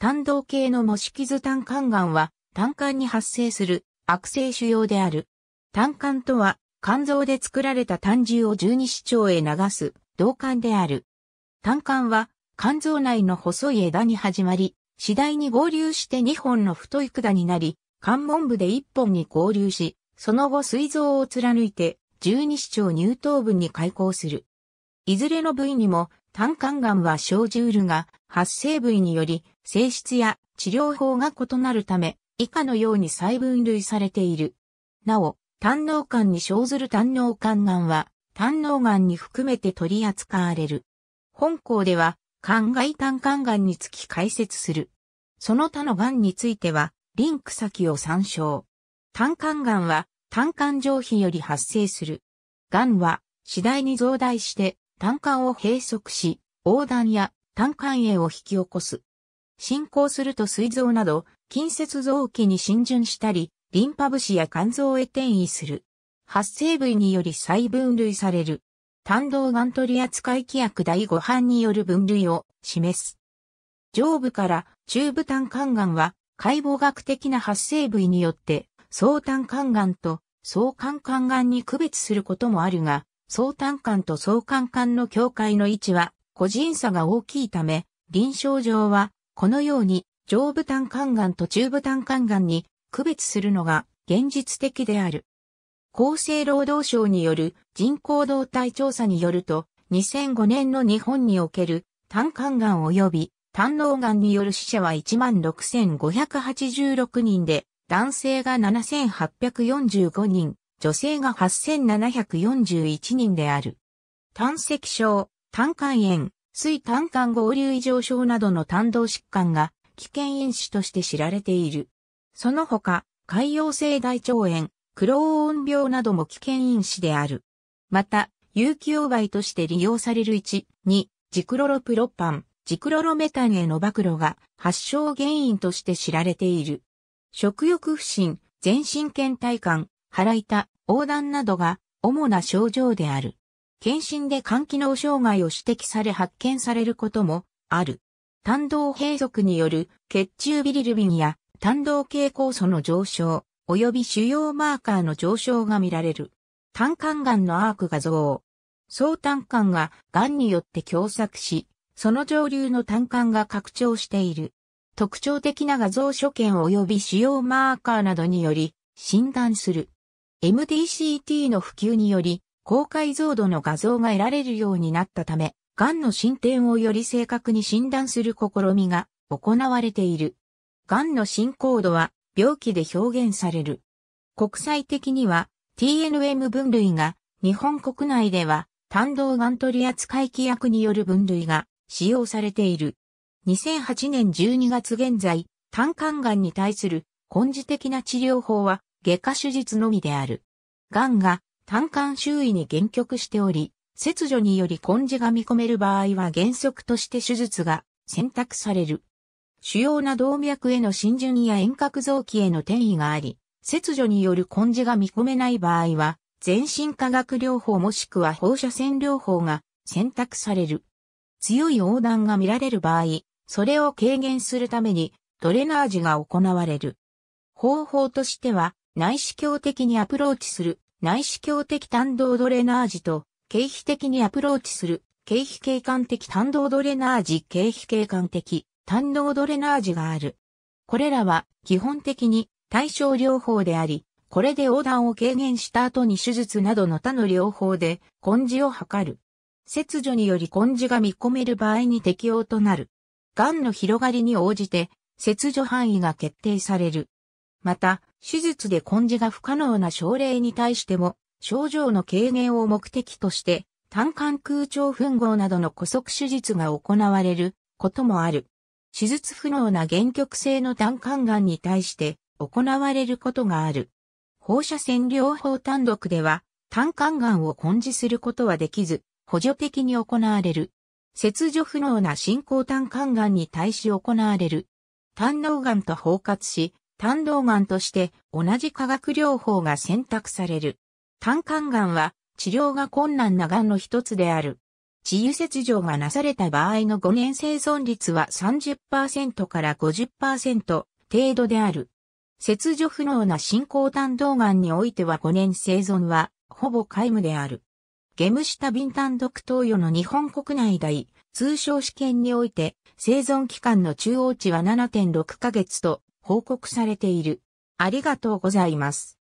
単動系の模式図単管岩は、単管に発生する悪性腫瘍である。単管とは、肝臓で作られた胆汁を十二指腸へ流す、導管である。単管は、肝臓内の細い枝に始まり、次第に合流して2本の太い管になり、肝門部で1本に合流し、その後膵臓を貫いて、十二指腸乳頭部に開口する。いずれの部位にも胆管癌は小ジュールが発生部位により性質や治療法が異なるため以下のように細分類されている。なお、胆脳管に生ずる胆脳幹癌は胆脳癌に含めて取り扱われる。本校では、肝外胆管癌につき解説する。その他の癌については、リンク先を参照。胆管癌は、胆管上皮より発生する。癌は、次第に増大して、胆管を閉塞し、横断や胆管炎を引き起こす。進行すると膵臓など、近接臓器に浸潤したり、リンパ節や肝臓へ転移する。発生部位により再分類される。単動眼取トリい規約第5版による分類を示す。上部から中部胆管癌は解剖学的な発生部位によって相胆管癌と相肝管癌に区別することもあるが、相単管と相関管の境界の位置は個人差が大きいため、臨床上はこのように上部単管癌と中部単管癌に区別するのが現実的である。厚生労働省による人口動態調査によると、2005年の日本における単管癌及び胆脳癌による死者は16,586人で、男性が7,845人、女性が8741人である。胆石症、胆管炎、水胆管合流異常症などの胆道疾患が危険因子として知られている。その他、海洋性大腸炎、クローオン病なども危険因子である。また、有機溶媒として利用される1、2、ジクロロプロパン、ジクロロメタンへの暴露が発症原因として知られている。食欲不振、全身倦怠感、腹痛、横断などが主な症状である。検診で肝機能障害を指摘され発見されることもある。胆道閉塞による血中ビリルビンや胆道系酵素の上昇、及び腫瘍マーカーの上昇が見られる。胆管癌のアークが増。総胆管が癌によって狭窄し、その上流の胆管が拡張している。特徴的な画像所見及び腫瘍マーカーなどにより診断する。MDCT の普及により、高解像度の画像が得られるようになったため、癌の進展をより正確に診断する試みが行われている。癌の進行度は病気で表現される。国際的には TNM 分類が日本国内では単動癌取扱規約による分類が使用されている。2008年12月現在、単管癌に対する根治的な治療法は外科手術のみである。んが胆管周囲に限局しており、切除により根治が見込める場合は原則として手術が選択される。主要な動脈への浸潤や遠隔臓器への転移があり、切除による根治が見込めない場合は、全身化学療法もしくは放射線療法が選択される。強い横断が見られる場合、それを軽減するためにトレナージが行われる。方法としては、内視鏡的にアプローチする内視鏡的単動ドレナージと経費的にアプローチする経費景観的単動ドレナージ経費景観的単動ドレナージがある。これらは基本的に対症療法であり、これで横断を軽減した後に手術などの他の療法で根治を図る。切除により根治が見込める場合に適用となる。癌の広がりに応じて切除範囲が決定される。また、手術で根治が不可能な症例に対しても、症状の軽減を目的として、単管空調吻合などの古速手術が行われることもある。手術不能な原曲性の単管癌に対して行われることがある。放射線療法単独では、単管癌を根治することはできず、補助的に行われる。切除不能な進行単管癌に対し行われる。胆脳癌と包括し、胆道癌として同じ化学療法が選択される。胆管癌は治療が困難な癌の一つである。治癒切除がなされた場合の5年生存率は30%から50%程度である。切除不能な進行胆道癌においては5年生存はほぼ皆無である。ゲムシタビン単独投与の日本国内大通称試験において生存期間の中央値は7.6ヶ月と報告されている。ありがとうございます。